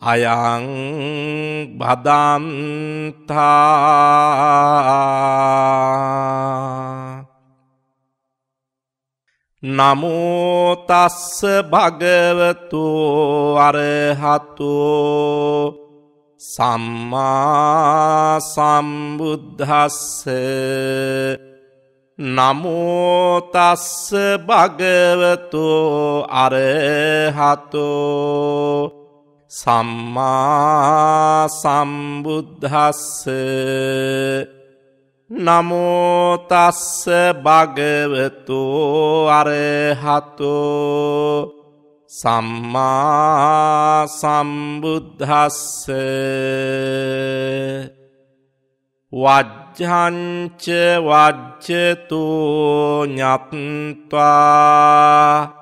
අයං බදන්තා නමෝතස්ස භගවතු අරහතුෝ සම්මා සම්බුද්ධස්ස නමෝතස්ස භගවතු අරහතෝ සම්මා සම්බුද්ධස්ස නමෝතස්ස භගවතු අරහතෝ සම්මා සම්බුද්ධස්ස වජ්ජංච වජ්ජතු ඥත්වා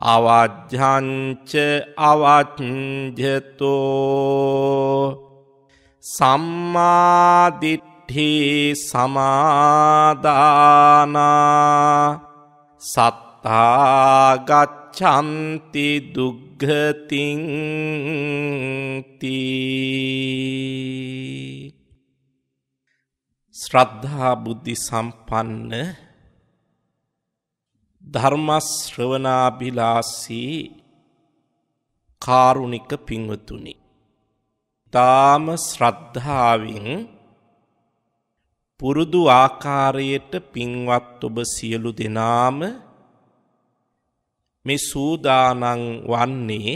අවජ්ජංච අවච්ජතෝ සම්මාදිට්ඨි සමාදානා සත්තාගච්ඡන්ති දුග්ගතින් ශ්‍රද්ධා බුද්ධි සම්පන්න ධර්මශ්‍රවනාබිලාසී කාරුණික පිංවතුනි. තාම ශ්‍රද්ධාවෙන් පුරුදු ආකාරයට පින්වත් ඔබ සියලු දෙනාම මේ සූදානන් වන්නේ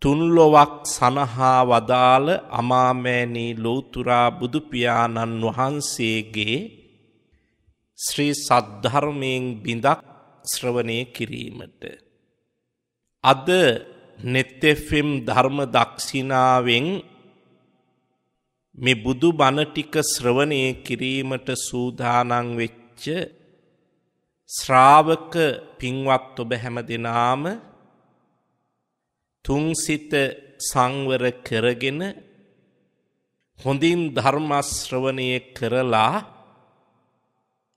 තුන්ලොවක් සනහා වදාළ අමාමෑණී ලෝතුරා බුදුපියාණන් වහන්සේගේ ශ්‍රී සද්ධර්මයෙන් බිඳක් ශ්‍රවණය කිරීමට. අද නෙත්තෙෆම් ධර්ම දක්ෂිනාවෙන් මේ බුදු බණටික ශ්‍රවණය කිරීමට සූදානං වෙච්ච ශ්‍රාවක පින්වත් ඔබ හැම දෙනාම තුන්සිත සංවර කරගෙන හොඳින් ධර්මශ්‍රවණය කරලා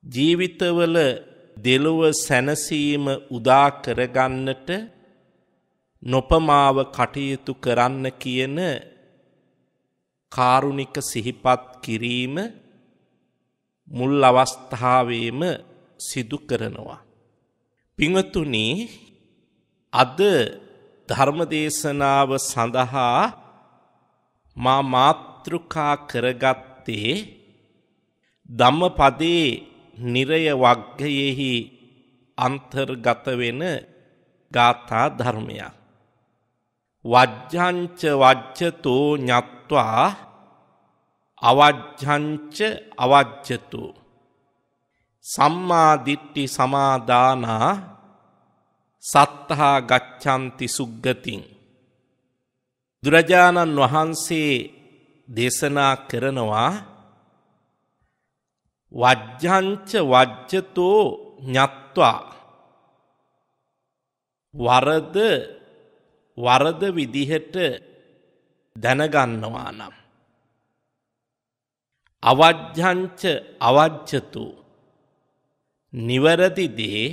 ජීවිතවල දෙලොව සැනසීම උදා කරගන්නට නොපමාව කටයුතු කරන්න කියන කාරුණික සිහිපත් කිරීම මුල් අවස්ථාවේම සිදු කරනවා. පිඟතුනි අද ධර්මදේශනාව සඳහා මා මාතෘකා කරගත්තේ ධම්මපදයේ නිරය වග්ගයෙහි අන්තර්ගත වෙන ගාථා ධර්මයක්. වජ්ජංච වජ්ජතෝ ඤත්වා අවජ්ජංච අවජ්ජතෝ සම්මා දිට්ඨි සමාදානා සත්තා ගච්ඡanti සුග්ගතින් දුරජානන් වහන්සේ දේශනා කරනවා වජ්ජංච වජ්ජතෝ ඥත්වා වරද වරද විදිහට දැනගන්නවා නම්. අවජ්ජංච අවජ්ජතු නිවැරදි දේ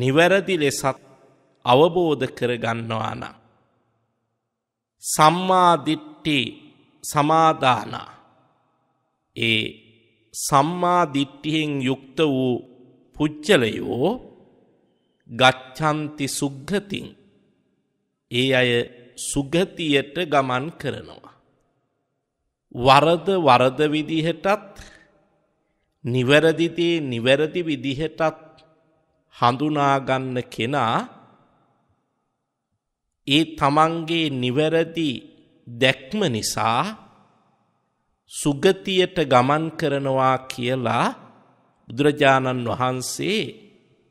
නිවැරදි ලෙසත් අවබෝධ කරගන්නවා නම්. සම්මාදිට්ටි සමාධානා ඒ සම්මා දිට්ඨියෙන් යුක්ත වූ පුච්චලයෝ ගච්ඡන්ති සුග්ගතින් ඒ අය සුගතියට ගමන් කරනවා වරද වරද විදිහටත් නිවැරදිදේ නිවැරදි විදිහටත් හඳුනාගන්න කෙනා ඒ තමන්ගේ නිවැරදි දැක්ම නිසා සුගතියට ගමන් කරනවා කියලා බුදුරජාණන් වහන්සේ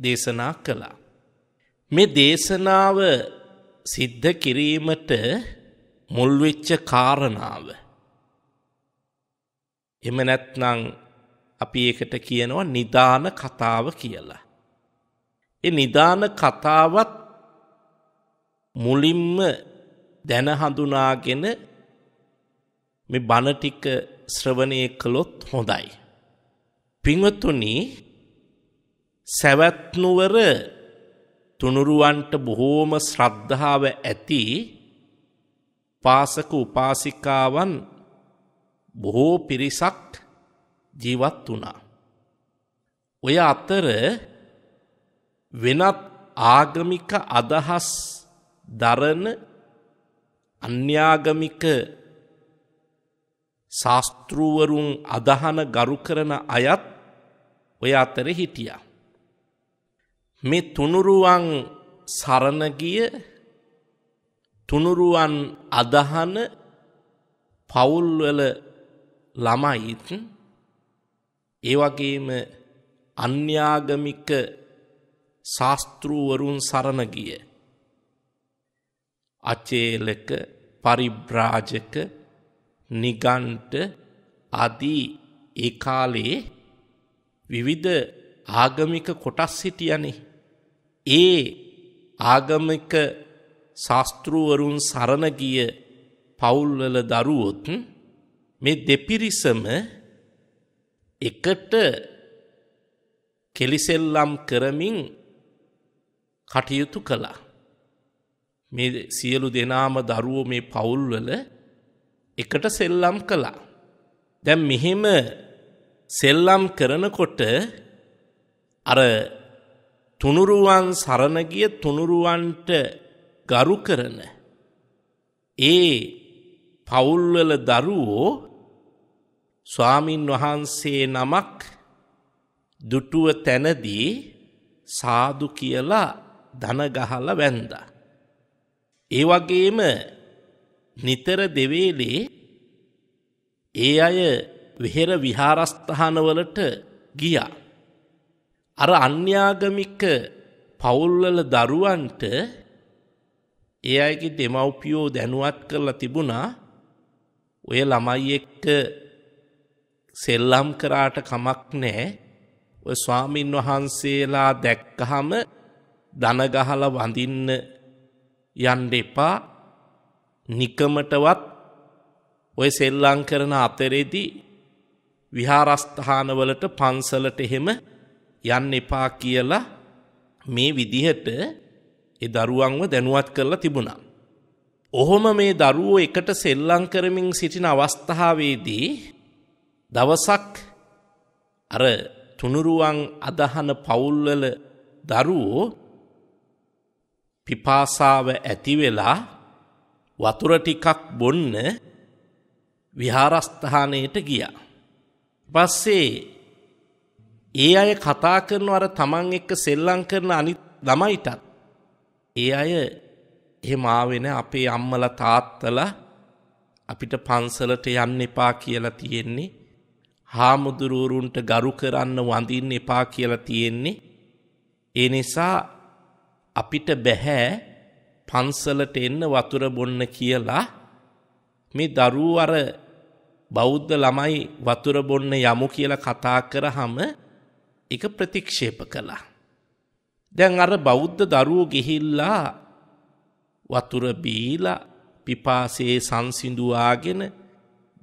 දේශනා කළා. මේ දේශනාව සිද්ධ කිරීමට මුල්වෙච්ච කාරණාව. එම නැත්නම් අපි ඒකට කියනවා නිදාන කතාව කියලා. ඒ නිදාන කතාවත් මුලින්ම දැන හඳුනාගෙන මේ බණ ටික ශ්‍රවණය කළොත් හොඳයි. පින්වතුනි සැවැත්නුවර තුනුරුවන්ට බොහෝම ශ්‍රද්ධාව ඇති පාසක උපාසිකාවන් බොහෝ පිරිසක් ජීවත් වුණා. ඔය අතර වෙනත් ආගමික අදහස් දරන අන්‍යාගමික ශාස්තෘුවරුන් අදහන ගරු කරන අයත් ඔය අතර හිටිය. මේ තුනුරුවන් සරණගිය තුනුරුවන් අදහන පවුල්වල ළමයිත් ඒවගේම අන්‍යාගමික ශාස්තෘුවරුන් සරණගිය. අචේලක පරිබ්‍රාජක නිගන්ට අදී ඒ කාලේ විවිධ ආගමික කොටස් හිටියනේ. ඒ ආගමික ශාස්තෘවරුන් සරණ ගිය පවුල්වල දරුවොත් මේ දෙපිරිසම එකට කෙලිසෙල්ලම් කරමින් කටයුතු කළා. මේ සියලු දෙනාම දරුවෝ මේ පවුල්වල එකට සෙල්ලම් කළා. දැන් මෙහෙම සෙල්ලම් කරනකොට අර තුනුරුවන් සරණ ගිය තුනුරුවන්ට ගරු කරන ඒ පවුල්වල දරුවෝ ස්වාමින් වහන්සේ නමක් දුටුව තැනදී සාදු කියලා දනගහල වැන්දා. ඒ වගේම නිතර දෙවේලේ ඒ අය වෙහෙර විහාරස්ථානවලට ගියා. අර අන්‍යාගමික පවුල්වල දරුවන්ට ඒ අයගේ දෙමව්පියෝ දැනුවත් කරලා තිබුණා ඔය ළමයි එක්ක සෙල්ලම් කරාට කමක් නෑ ඔය ස්වාමීන් වහන්සේලා දැක්කහම දනගහල වඳින්න යන්න එපා නිකමටවත් ඔය සෙල්ලං කරන අතරේදී විහාරස්ථානවලට පන්සලට එහෙම යන්න එපා කියලා මේ විදිහට ඒ දරුවන්ව දැනුවත් කරලා තිබුණා. ඔහොම මේ දරුවෝ එකට සෙල්ලම් කරමින් සිටින අවස්ථාවේදී දවසක් අර තුනුරුවන් අදහන පවුල්වල දරුවෝ පිපාසාව ඇති වෙලා වතුර ටිකක් බොන්න විහාරස්ථානයට ගියා. පස්සේ ඒ අය කතා කරනව අර තමන් එක්ක සෙල්ලම් කරන අනිත් ළමයිටත් ඒ අය එහෙම ආවෙන අපේ අම්මලා තාත්තලා අපිට පන්සලට යන්න එපා කියලා තියෙන්නේ හාමුදුරුවරුන්ට ගරු කරන්න වඳින්න එපා කියලා තියෙන්නේ ඒ නිසා අපිට බැහැ පන්සලට එන්න වතුර බොන්න කියලා මේ දරුවෝ අර බෞද්ධ ළමයි වතුර බොන්න යමු කියලා කතා කරාම ඒක ප්‍රතික්ෂේප කළා. දැන් අර බෞද්ධ දරුවෝ ගිහිල්ලා වතුර බීලා පිපාසයේ සංසිඳුවාගෙන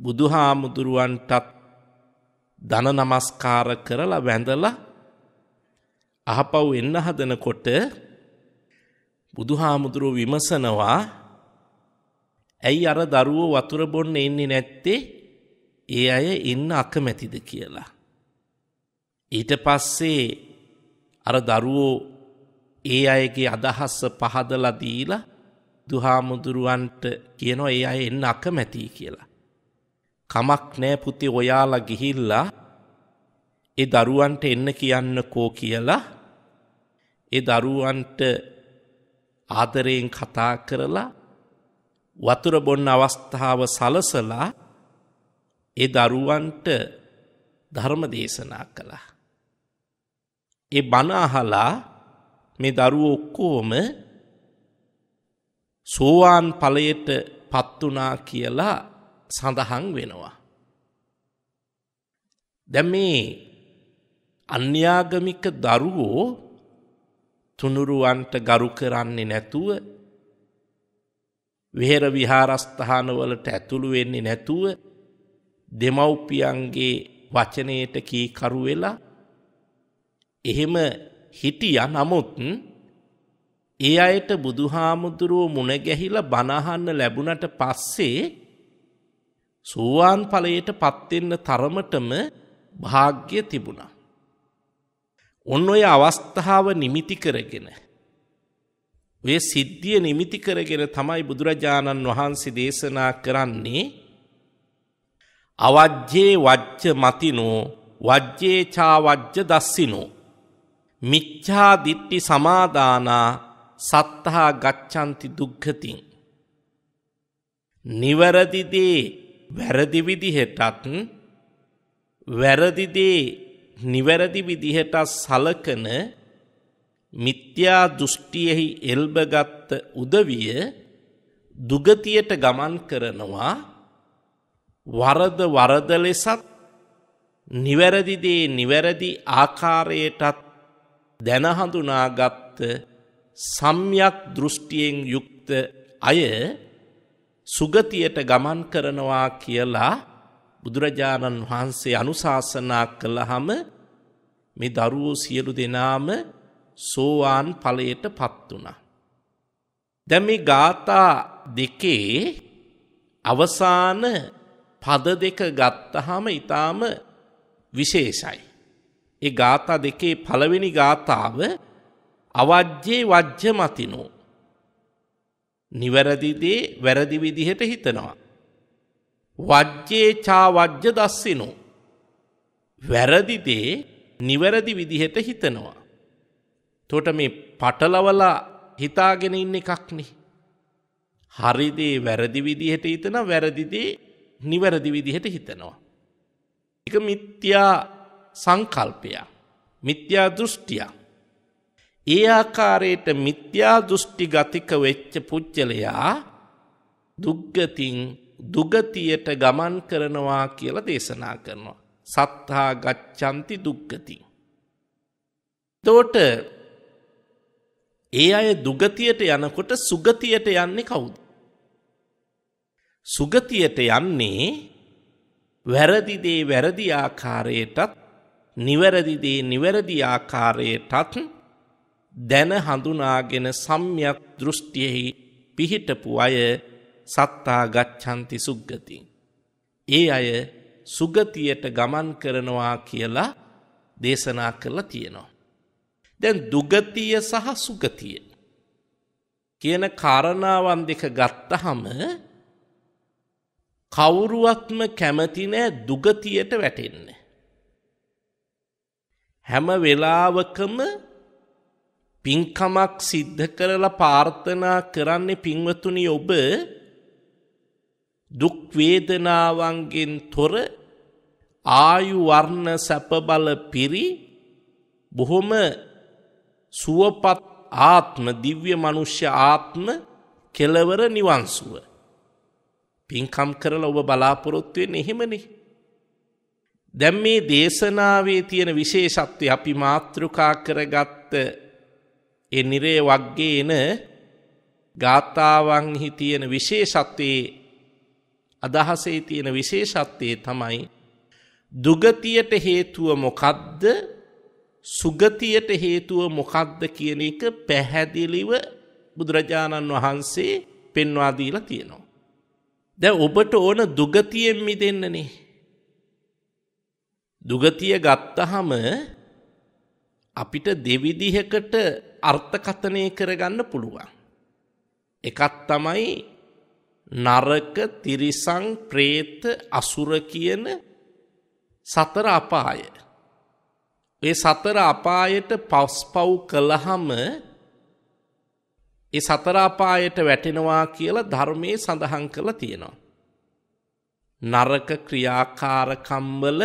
බුදුහාමුදුරුවන්ටත් දන නමස්කාර කරලා වැඳලා අහපව් එන්න හදනකොට බුදුහාමුදුරුව විමසනවා ඇයි අර දරුවෝ වතුර බොන්න එන්නේ නැත්තේ ඒ අය ඉන්න අකමැතිද කියලා. ඊට පස්සේ අර දරුවෝ ඒ අයගේ අදහස්ස පහදලා දීලා දුහාමුදුරුවන්ට කියනවා ඒ අය එන්න අකමැති කියලා. කමක් නෑ පුතේ ඔයාලා ගිහිල්ලා ඒ දරුවන්ට එන්න කියන්නකෝ කියලා ඒ දරුවන්ට ආදරයෙන් කතා කරලා වතුර බොන්න අවස්ථාව සලසලා ඒ දරුවන්ට ධර්ම දේශනා කළා. ඒ බණ අහලා මේ දරුවෝ ඔක්කොම සෝවාන් ඵලයට පත් වුණා කියලා සඳහන් වෙනවා. දැන් මේ අන්‍යාගමික දරුවෝ තුනුරුවන්ට ගරු කරන්නේ නැතුව වෙහෙර විහාරස්ථානවලට ඇතුළු වෙන්නේ නැතුව දෙමව්පියන්ගේ වචනයට කීකරු වෙලා එහෙම හිටියා නමුත් ඒ අයට බුදුහාමුදුරුව මුණ ගැහිලා බනහන්න ලැබුණට පස්සේ සෝවාන් ඵලයට පත් වෙන්න තරමටම වාග්ය තිබුණා ඔන්න ඔය අවස්ථාව නිමිති කරගෙන ඔය සිද්ධිය නිමිති කරගෙන තමයි බුදුරජාණන් වහන්සේ දේශනා කරන්නේ අවජ්ජේ වජ්ජ මතිනෝ වජ්ජේ චාවජ්ජ දස්සිනෝ මිච්ඡා දිට්ටි සමාදානා සත්තහා ගච්ඡanti දුක්ඛතින් නිවැරදි දේ වැරදි විදිහටත් වැරදි දේ නිවැරදි විදිහට සලකන මිත්‍යා දෘෂ්ටියෙහි එල්බගත් උදවිය දුගතියට ගමන් කරනවා වරද වරද ලෙසත් නිවැරදි දේ නිවැරදි ආකාරයටත් දැන හඳුනාගත් සම්්‍යක් දෘෂ්ටියෙන් යුක්ත අය සුගතියට ගමන් කරනවා කියලා බුදුරජාණන් වහන්සේ අනුශාසනා කළහම මේ දරුවෝ සියලු දෙනාම සෝවාන් ඵලයට පත් වුණා. දැන් මේ ગાථා දෙකේ අවසාන පද දෙක ගත්තාම ඊටාම විශේෂයි. ඒ ગાථා දෙකේ පළවෙනි ગાතාව අවජ්ජේ වජ්ජ මතිනෝ. නිවැරදි දේ වැරදි විදිහට හිතනවා. වජ්‍යේචා වජ්‍ය දස්සිනු. වැරදිදේ නිවැරදි විදිහෙත හිතනවා. තොට මේ පටලවලා හිතාගෙන ඉන්න එකක්නෙ. හරිදේ වැරදි විදිහට හිතන වැරදිදේ නිවැරදි විදිහට හිතනවා. එක මිත්‍යා සංකල්පයා මිත්‍යා දෘෂ්ටියා. ඒ ආකාරයට මිත්‍යා දෘෂ්ටි ගතික වෙච්ච පුච්චලයා දුග්ගතින් දුගතියට ගමන් කරනවා කියලා දේශනා කරනවා. සත්හා ගච්ඡන්ති දුක්ගති. තෝට ඒ අය දුගතියට යනකොට සුගතියට යන්නේ කවුද. සුගතියට යන්නේ වැරදිදේ වැරදි ආකාරයටත් නිවැරදිදේ නිවැරදි ආකාරයටත් දැන හඳුනාගෙන සම්යක් දෘෂ්ටියෙහි පිහිටපු අය සත්තා ගච්ඡන්ති සුග්ගති. ඒ අය සුගතියට ගමන් කරනවා කියලා දේශනා කරලා තියෙනවා. දැන් දුගතිය සහ සුගතිය කියන කාරණාවන් දෙක ගත්තහම කවුරුවත්ම කැමති නෑ දුගතියට වැටෙන්න. හැම වෙලාවකම පින්කමක් සිද්ධ කරලා පාර්ථනා කරන්නේ පින්වතුනි ඔබ දුක් වේදනාවන්ගෙන් තොර ආයු වර්ණ සැප බල පිරි බොහොම සුවපත් ආත්ම දිව්‍ය මනුෂ්‍ය ආත්ම කෙලවර නිවන්සුව පින්කම් කරලා ඔබ බලාපොරොත්තු වෙන්නේ එහෙමනේ දැන් මේ දේශනාවේ තියෙන විශේෂත්වය අපි මාත්‍රිකා කරගත්ත ඒ නිරේ වග්ගේන ගාතාවන්හි තියෙන විශේෂත්වයේ අදහසේ තියෙන විශේෂත්වයේ තමයි දුගතියට හේතුව මොකද්ද සුගතියට හේතුව මොකද්ද කියන එක පැහැදිලිව බුදුරජාණන් වහන්සේ පෙන්වා දීලා තියෙනවා. දැන් ඔබට ඕන දුගතියෙන් මිදෙන්නනේ. දුගතිය ගත්තහම අපිට දෙවිදිහකට අර්ථකථනය කරගන්න පුළුවන්. එකක් තමයි නරක තිරිසං ප්‍රේත අසුර කියන සතර අපාය. ඒ සතර අපායට පස්පව් කළහම ඒ සතර අපායට වැටෙනවා කියලා ධර්මයේ සඳහන් කරලා තියෙනවා. නරක ක්‍රියාකාරකම්වල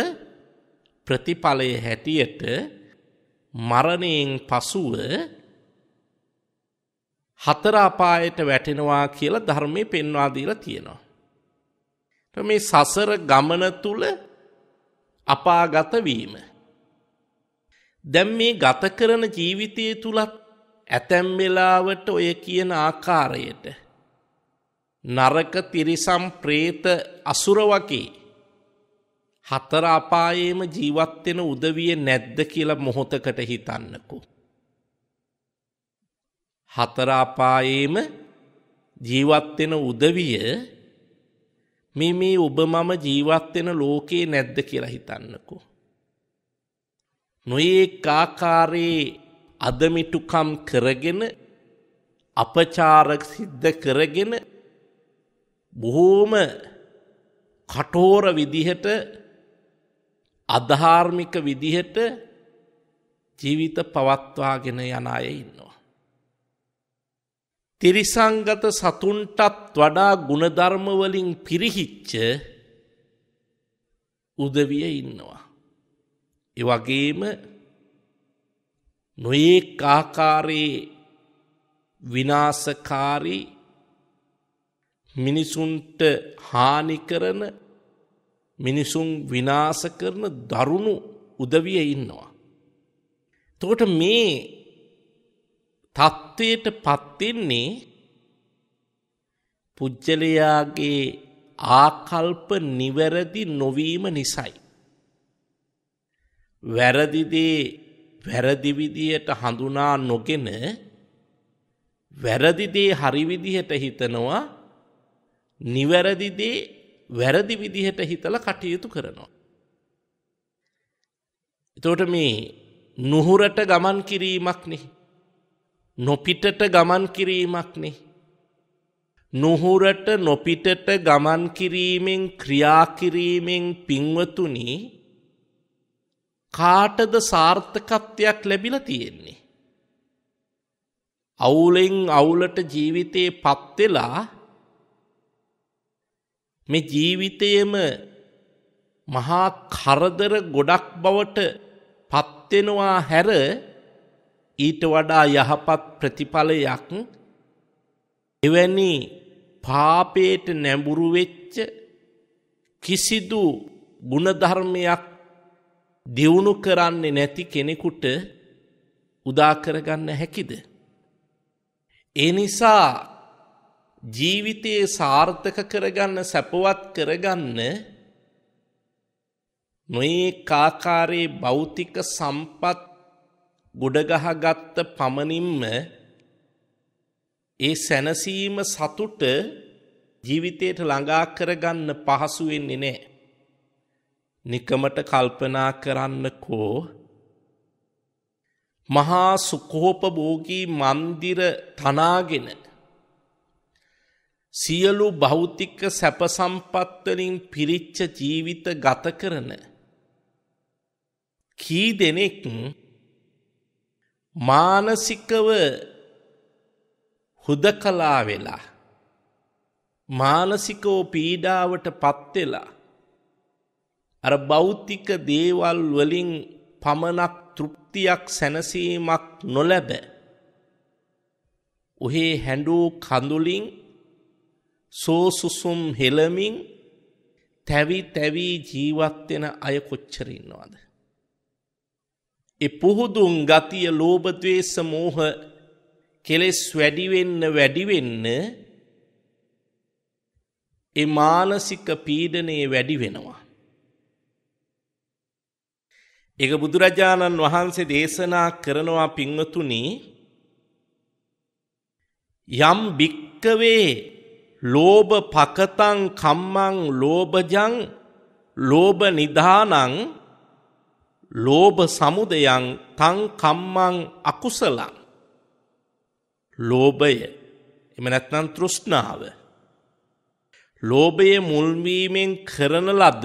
ප්‍රතිඵලයේ හැටියට මරණයෙන් පසුව හතර අපායට වැටෙනවා කියලා ධර්මයේ පෙන්වා දීලා තියෙනවා. මේ සසර ගමන තුල අපාගත වීම. දැන් මේ ගත කරන ජීවිතය තුලත් ඇතැම් වෙලාවට ඔය කියන ආකාරයට නරක තිරිසම් പ്രേත අසුර වගේ හතර අපායේම ජීවත් වෙන උදවිය නැද්ද කියලා මොහොතකට හිතන්නකෝ හතර අපායේම ජීවත් වෙන උදවිය මේ මේ ඔබ මම ජීවත් වෙන ලෝකේ නැද්ද කියලා හිතන්නකෝ. නොයේක් ආකාරයේ අදමිටුකම් කරගෙන අපචාර සිද්ධ කරගෙන බොහෝම කටෝර විදිහට අධාර්මික විදිහට ජීවිත පවත්වාගෙන යන අය ඉන්නවා. තිරිසංගත සතුන්ටත් වඩා ගුණධර්මවලින් පිරිහිච්ච උදවිය ඉන්නවා. එවගේම නොයේ ආකාරයේ විනාසකාරී මිනිසුන්ට හානි කරන මිනිසුන් විනාස කරන දරුණු උදවිය ඉන්නවා. තෝට මේ තත්ත්වයට පත්වෙන්නේ පුජ්ජලයාගේ ආකල්ප නිවැරදි නොවීම නිසයි. වැරදිදේ වැරදිවිදියට හඳුනා නොගෙන වැරදිදේ හරිවිදිහට හිතනවා නිවැරදිදේ වැරදි විදිහට හිතල කටයුතු කරනවා. එතෝට මේ නුහුරට ගමන් කිරීමක් නෙහි. නොපිටට ගමන් කිරීමක්නේ. නොහුරට නොපිටට ගමන් කිරීමෙන් ක්‍රියාකිරීමෙන් පින්වතුනි කාටද සාර්ථකත්වයක් ලැබිල තියෙන්නේ. අවුලෙන් අවුලට ජීවිතයේ පත්වෙලා මේ ජීවිතයම මහා කරදර ගොඩක් බවට පත්වෙනවා හැර ඊට වඩා යහපත් ප්‍රතිඵලයක් එවැනි පාපයට නැඹුරු වෙච්ච කිසිදු ಗುಣධර්මයක් දියුණු කරන්නේ නැති කෙනෙකුට උදා කරගන්න හැකිද ඒ නිසා ජීවිතයේ සාර්ථක කරගන්න සැපවත් කරගන්න නොයේ කාකාරයේ භෞතික සම්පත් ගොඩගහගත්ත පමණින්ම ඒ සැනසීම සතුට ජීවිතයට ළඟා කරගන්න පහසු වෙන්නේ නැහැ. නිකමට කල්පනා කරන්නකෝ මහා සුඛෝපභෝගී මන්දිර තනාගෙන සියලු භෞතික සැප සම්පත් වලින් පිරිච්ච ජීවිත ගත කරන කී දෙනෙක් මානසිකව හුදකලා වෙලා මානසිකෝ පීඩාවට පත්වෙලා අර භෞතික දේවල් වලින් පමණක් තෘප්තියක් සැනසීමක් නොලැබ ඔහේ හැඬූ කඳුලින් සෝසුසුම් හෙළමින් තැවි තැවී ජීවත් වෙන අය කොච්චර ඉන්නවද ඒ පුහුදුන් ගතිය ලෝභ ද්වේෂ මෝහ කෙලෙස් වැඩි වෙන්න වැඩි වෙන්න ඒ මානසික පීඩනය වැඩි වෙනවා. ඒක බුදුරජාණන් වහන්සේ දේශනා කරනවා පින්වතුනි යම් භික්කවේ ලෝභ පකතං කම්මං ලෝභජං ලෝභ නිදානං ලෝභ සමුදයන් තංකම්මං අකුසලං. ලෝභය එමනැත්නම් තෘෂ්ණාව. ලෝභයේ මුල්වීමෙන් කරන ලද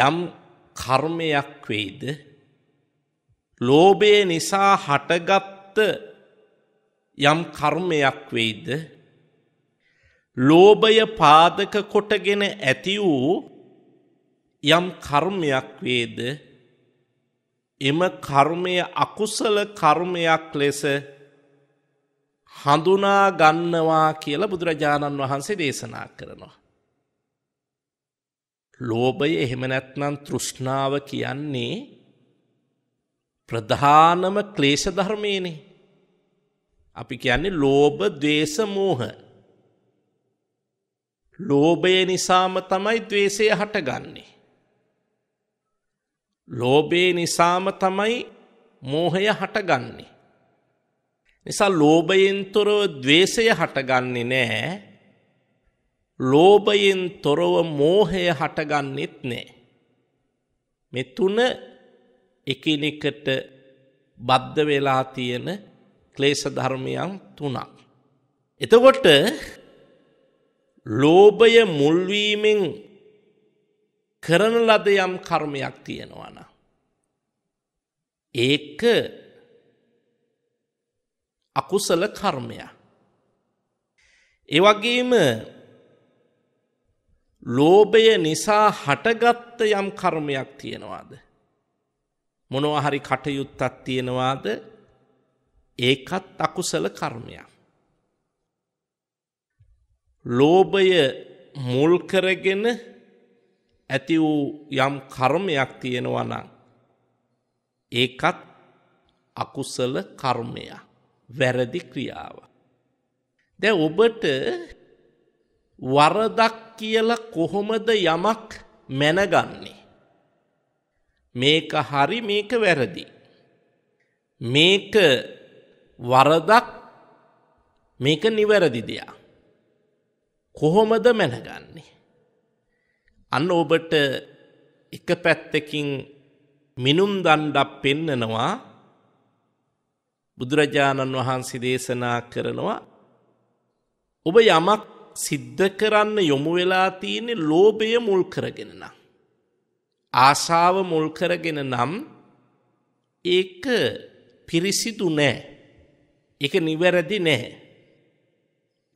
යම් කර්මයක් වෙයිද ලෝභය නිසා හටගත්ත යම් කර්මයක් වෙයිද ලෝභය පාදක කොටගෙන ඇති වූ යම් කර්මයක් වේද එම කර්මය අකුසල කර්මයක් ලෙස හඳුනා ගන්නවා කියලා බුදුරජාණන් වහන්සේ දේශනා කරනවා. ලෝභය එහෙම නැත්නම් තෘෂ්ණාව කියන්නේ ප්‍රධානම ක්ලේශ ධර්මයනේ. අපි කියන්නේ ලෝභ, ద్వේස, මෝහ. ලෝභය නිසාම තමයි ద్వේෂය හටගන්නේ. ලෝබේ නිසාම තමයි මෝහය හටගන්නේ. නිසා ලෝභයෙන්තොරව දවේශය හටගන්නේ නෑ ලෝභයෙන් තොරව මෝහය හටගන්නෙත් නෑ. මෙතුන එකනෙකට බද්ධ වෙලා තියෙන ක්ලේෂ ධර්මයන් තුනක්. එතකොට ලෝභය මුල්වීමෙන් කරන ලද යම් කර්මයක් තියෙනවන. ඒක අකුසල කර්මය. එවගේම ලෝභය නිසා හටගත්ත යම් කර්මයක් තියෙනවාද. මොනවහරි කටයුත්තක් තියෙනවාද ඒකත් අකුසල කර්මයක්. ලෝභය මුල් කරගෙන ඇති වූ යම් කර්මයක් තියෙනවා නම් ඒකත් අකුසල කර්මය වැරදි ක්‍රියාව. දැ ඔබට වරදක් කියල කොහොමද යමක් මැනගන්නේ. මේක හරි මේක වැරදි. මේක වරදක් මේක නිවැරදි දෙයක්. කොහොමද මැනගන්නේ. අන්න ඔබට එක පැත්තකින් මිනුම් දණ්ඩක් පෙන්නනවා බුදුරජාණන් වහන්සේ දේශනා කරනවා ඔබ යමක් සිද්ධ කරන්න යොමු වෙලා තියෙන්නේ ලෝභය මුල් කරගෙන නම් ආශාව මුල් කරගෙන නම් ඒක පිරිසිදු නෑ ඒක නිවැරදි නෑ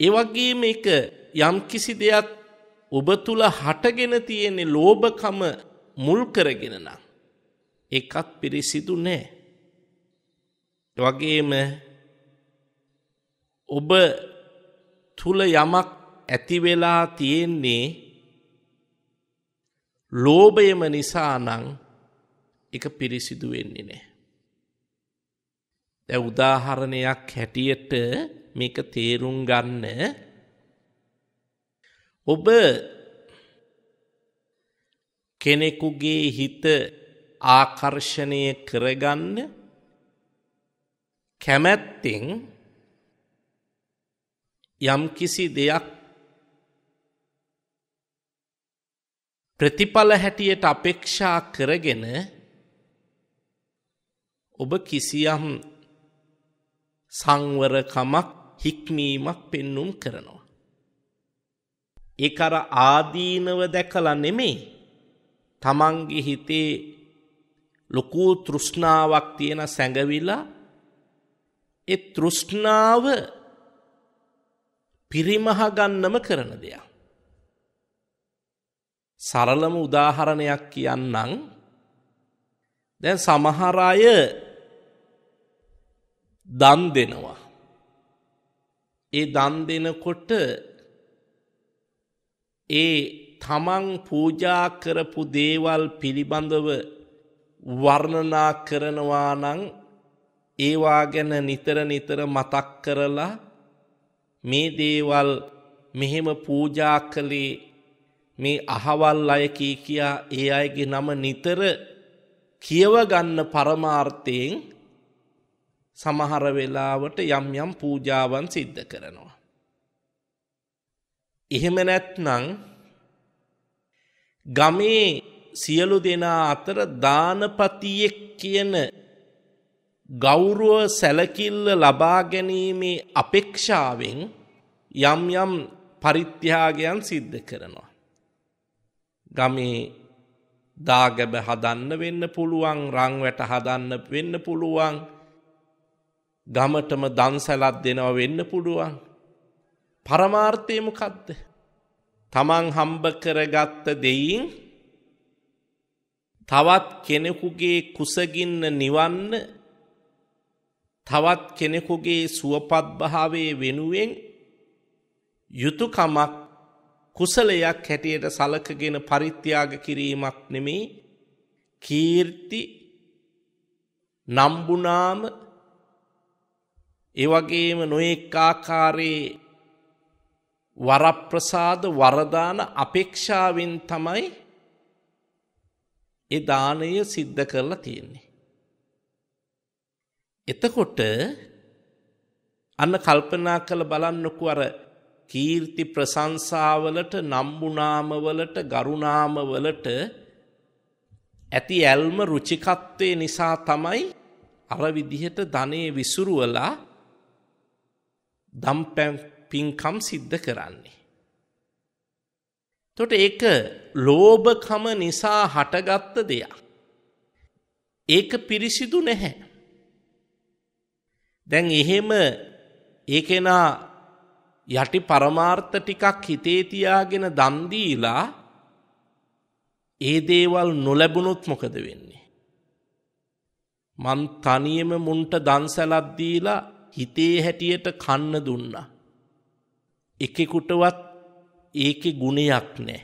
ඒ වගේම ඒක යම්කිසි දෙයක් ඔබ තුල හටගෙන තියෙන ලෝභකම මුල් කරගෙන නම් එකක් පිරිසිදු නෑ. වගේම ඔබ තුල යමක් ඇති වෙලා තියෙන්නේ ලෝභයම නිසා නම් එක පිරිසිදු වෙන්නේ නෑ. දැන් උදාහරණයක් හැටියට මේක තේරුම් ගන්න ඔබ කෙනෙකුගේ හිත ආකර්ෂණය කරගන්න කැමැත්තෙන් යම්කිසි දෙයක් ප්‍රතිඵල හැටියට අපේක්ෂා කරගෙන ඔබ කිසියම් සංවරකමක් හික්මීමක් පෙන්නුම් කරනවා. ඒක අර ආදීනව දැකලා නෙමෙයි. Tamange හිතේ ලොකු තෘෂ්ණාවක් තියෙන සැඟවිලා ඒ තෘෂ්ණාව පිරිමහ ගන්නම කරන දෙයක්. සරලම උදාහරණයක් කියන්නම්. දැන් සමහර අය දන් දෙනවා. ඒ දන් දෙනකොට ඒ තමන් පූජා කරපු දේවල් පිළිබඳව වර්ණනා කරනවා නම් ඒවා ගැන නිතර නිතර මතක් කරලා මේ දේවල් මෙහෙම පූජා කළේ මේ අහවල් අය කී කියා ඒ අයගේ නම නිතර කියව ගන්න පරමාර්ථයෙන් සමහර වෙලාවට යම් යම් පූජාවන් සිද්ධ කරනවා. එහෙම නැත්නම් ගමේ සියලු දෙනා අතර දානපතියෙක් කියන ගෞරව සැලකිල්ල ලබා ගැනීමේ අපේක්ෂාවෙන් යම් යම් පරිත්‍යාගයන් සිද්ධ කරනවා. ගමේ දාගැබ හදන්න වෙන්න පුළුවන් රංවැට හදන්න වෙන්න පුළුවන් ගමටම දන්සැලත් දෙනව වෙන්න පුළුවන් පරමාර්ථයමකක්ද. තමන් හම්බ කරගත්ත දෙයින් තවත් කෙනෙකුගේ කුසගින්න නිවන්න තවත් කෙනෙකුගේ සුවපත්භාවේ වෙනුවෙන් යුතුකමක් කුසලයක් හැටියට සලකගෙන පරිත්‍යාග කිරීමක් නෙමේ කීර්ති නම්බුනාම එවගේම නොයෙක් ආකාරයේ වරප්‍රසාද වරදාන අපේක්ෂාවෙන් තමයි ඒ දානය සිද්ධ කරලා තියෙන්නේ. එතකොට අන්න කල්පනා කළ බලන්නකු අර කීර්ති ප්‍රශංසාවලට නම්බුනාමවලට ගරුනාමවලට ඇති ඇල්ම රුචිකත්වය නිසා තමයි අර විදිහට ධනේ විසුරුවලා දම්පැම් පින්කම් සිද්ධ කරන්නේ. තොට එක ලෝභකම නිසා හටගත්ත දෙයක්. ඒක පිරිසිදු නැහැ. දැන් එහෙම ඒකෙනා යටි පරමාර්ථ ටිකක් හිතේ තියාගෙන දන් දීලා ඒ දේවල් නොලැබුණොත් මොකද වෙන්නේ? මන් තනියම මුන්ට දන්සලක් දීලා හිතේ හැටියට කන්න දුන්නා. එකෙකුටවත් ඒකෙ ගුණයක් නෑ.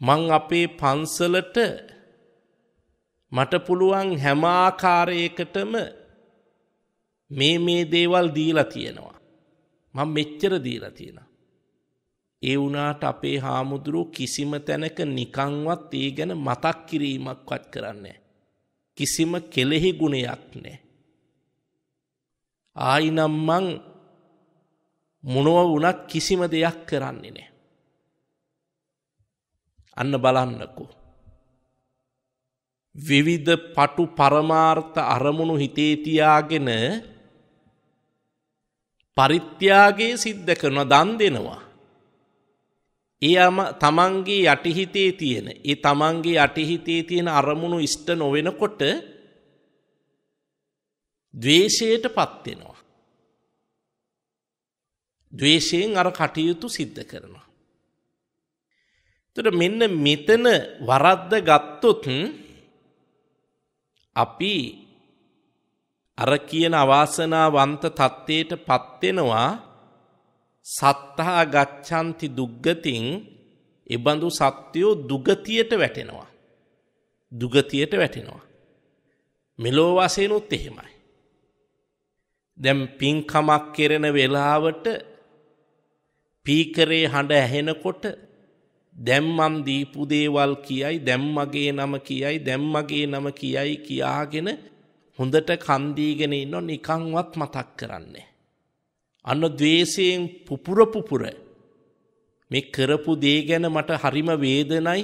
මං අපේ පන්සලට මට පුළුවන් හැම ආකාරයකටම මේ මේ දේවල් දීලා තියෙනවා. මම මෙච්චර දීලා තියෙනවා. ඒ වුණාට අපේ හාමුදුරුව කිසිම තැනක නිකංවත් ඒ ගැන මතක් කිරීමක්වත් කරන්නේ කිසිම කෙලෙහි ගුණයක් නැහැ. ආයිනම් මං මොනව වුණත් කිසිම දෙයක් කරන්නේ නෑ. අන්න බලන්නකෝ. විවිධ පටු පරමාර්ථ අරමුණු හිතේ තියාගෙන පරිත්‍යාගයේ සිද්ධ කරන දන් දෙනවා. එයාම තමන්ගේ යටිහිතේ තියෙන ඒ තමන්ගේ යටිහිතේ තියෙන අරමුණු ඉෂ්ට නොවෙනකොට ද්වේෂයට පත්වෙනවා. දවේශයෙන් අර කටයුතු සිද්ධ කරනවා. තුට මෙන්න මෙතන වරද්ද ගත්තොත් අපි අර කියන අවාසනාවන්ත තත්ත්වයට පත්වෙනවා සත්තා ගච්ඡන්ති දුග්ගතින් එබඳු සත්‍යයෝ දුගතියට වැටෙනවා. දුගතියට වැටෙනවා. මෙලෝ වසයනුත් එහෙමයි. දැම් පින්කමක් කෙරෙන වෙලාවට පීකරේ හඬ ඇහෙනකොට දැම්මම් දීපු දේවල් කියයි දැම්මගේ නම කියයි දැම්මගේ නම කියයි කියාගෙන හොඳට කන්දීගෙන ඉන්න නිකංවත් මතක් කරන්නේ. අන්න දවේශයෙන් පුපුරපුපුර මේ කරපු දේ ගැන මට හරිම වේදනයි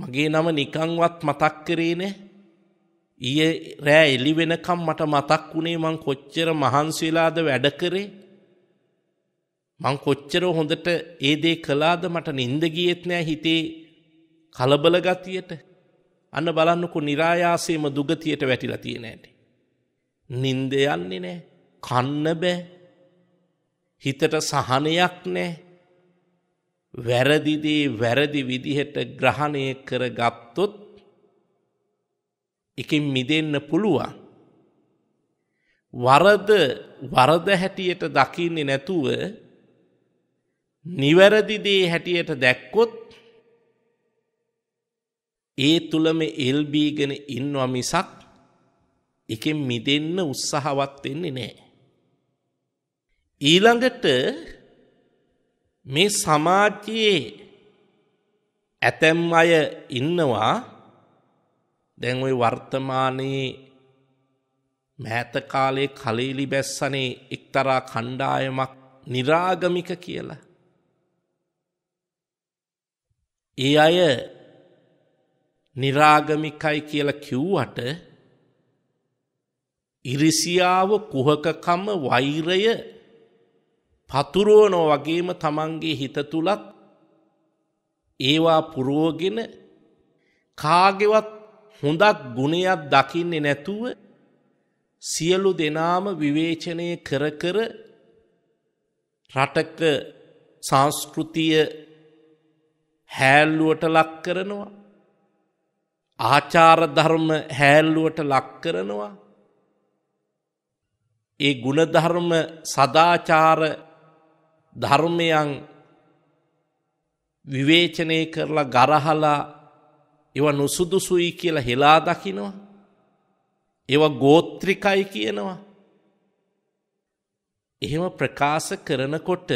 මගේ නම නිකංවත් මතක් කරේනේ ඊය රෑ එලි වෙනකම් මට මතක් වුණේ මං කොච්චර මහන්සි වෙලාද වැඩ කරේ මං කොච්චර හොඳට ඒ දේ කළාද මට නිින්ද ගියෙත් නෑ හිතේ කලබල ගතියට අන්න බලන්නකො નિરાයාසයෙන්ම දුගතියට වැටිලා තියෙන ඇටි. නිින්ද යන්නේ නෑ. කන්න බෑ. හිතට සහනයක් නෑ. වැරදි දේ වැරදි විදිහට ග්‍රහණය කරගත්තොත් එකෙන් මිදෙන්න පුළුවන්. වරද වරද හැටියට දකින්නේ නැතුව නිවැරදිදේ හැටියට දැක්කොත් ඒ තුළම එල්බීගෙන ඉන්නවා මිසක් එකෙන් මිදෙන්න උත්සාහවත් වෙන්නේ නෑ. ඊළඟට මේ සමාජයේ ඇතැම් අය ඉන්නවා දැන් ওই වර්තමානයේ මෑත කාලේ කලීලි බැස්සනේ එක්තරා කණ්ඩායමක් निराගමික කියලා ඒ අය නිරාගමිකයි කියල කිව්වට ඉරිසියාව කුහකකම වෛරය පතුරුවනෝ වගේම තමන්ගේ හිත තුළත් ඒවා පුරුවගෙන කාගෙවත් හොඳක් ගුණයක් දකින්නේ නැතුව සියලු දෙනාම විවේචනය කර කර රටක සංස්කෘතිය හැල්ලුවට ලක් කරනවා. ආචාරධර්ම හැල්ලුවට ලක් කරනවා. ඒ ගුණධර්ම සදාචාර ධර්මයන් විවේචනය කරලා ගරහලා එව නුසුදුසුයි කියලා හෙලා දකිනවා. ඒව ගෝත්‍රිකයි කියනවා. එහෙම ප්‍රකාශ කරනකොට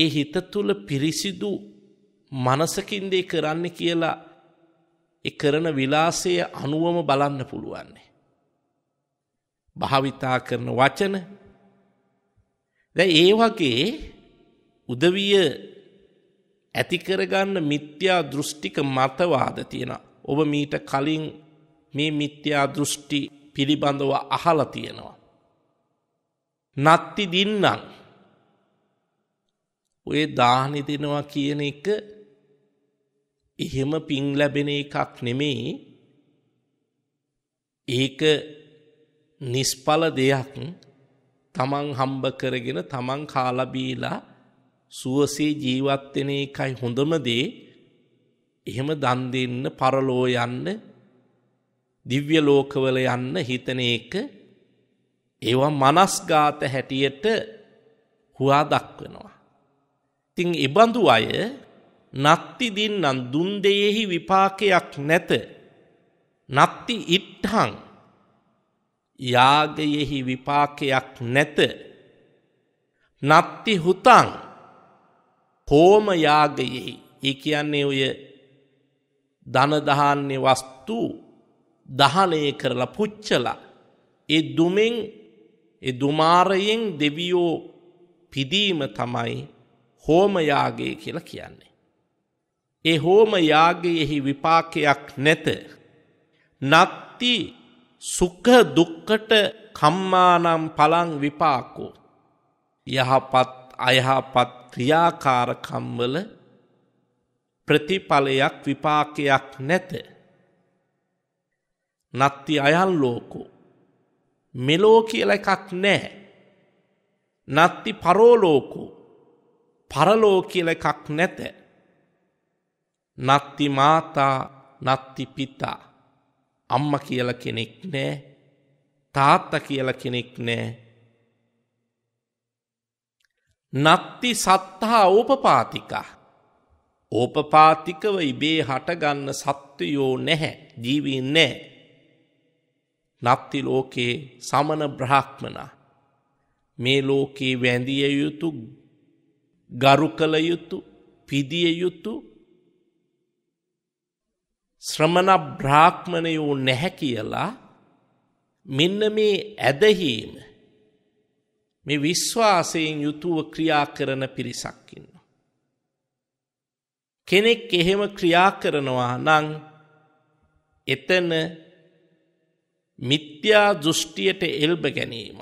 ඒ හිත තුළ පිරිසිදු මනසකින් දේ කරන්න කියලා ඒ කරන විලාසය අනුවම බලන්න පුළුවන්නේ. භාවිතා කරන වචන දැන් ඒ වගේ උදවිය ඇති කරගන්න මිත්‍යා දෘෂ්ටික මතවාද තියෙන ඔබ මීට කලින් මේ මිත්‍යා දෘෂ්ටි පිළිබඳව අහලා තියෙනවා. නත්ති දින්නම් ඔය දාහනි දෙනවා කියන එක එහෙම පින් ලැබෙන එකක් නෙමෙයි ඒක නිස්ඵල දෙයක් තමන් හම්බ කරගෙන තමන් කාලා බීලා සුවසේ ජීවත් වෙන එකයි හොඳම දේ එහෙම දන් දෙන්න පරලෝ යන්න දිව්‍ය ලෝකවල යන්න හිතන එක ඒවා මනස්ගත හැටියට හුවා දක්වනවා තිං එබඳු අය නත්තිදින්නන් දුන්දයෙහි විපාකයක් නැත නත්ති ඉට්හං යාගයෙහි විපාකයක් නැත නත්ති හුතං හෝම යාගයෙහි ඒ කියන්නේ ඔය ධනදහන්නේ වස්තු දහනය කරලා පුච්චලා ඒ දුමෙන් ඒ දුමාරයෙන් දෙවියෝ පිදීම තමයි හෝමයාගේ කියලා කියන්නේ. ඒ හෝමයාගයෙහි විපාකයක් නැත. නත්ති සුඛ දුක්කට කම්මානම් පලං විපාකෝ. යහපත් අයහපත් ක්‍රියාකාරකම්වල ප්‍රතිඵලයක් විපාකයක් නැත. නත්ති අයල් ලෝකෝ. මෙලෝ කියල එකක් නෑ. නත්ති පරෝලෝකෝ පරලෝ කියල එකක් නැත. නත්ති මාතා නත්ති පිතා අම්ම කියල කෙනෙක් නෑ තාත්ත කියල කෙනෙක් නෑ. නත්ති සත්තා ඕපපාතික ඕපපාතිකව ඉබේ හටගන්න සත්වයෝ නැහැ ජීවීන් නෑ. නත්ති ලෝකයේ සමන බ්‍රහක්මනා මේ ලෝකයේ වැඳිය යුතු ගරු කළ යුතු පිදිය යුතු ශ්‍රමණ බ්‍රාහ්මණයෝ නැහැ කියලා මෙන්න මේ ඇදහීම මේ විශ්වාසයෙන් යුතුව ක්‍රියා කරන පිරිසක් ඉන්නවා. කෙනෙක් එහෙම ක්‍රියා කරනවා නම් එතන මිත්‍යා දෘෂ්ටියට එල්බ ගැනීම.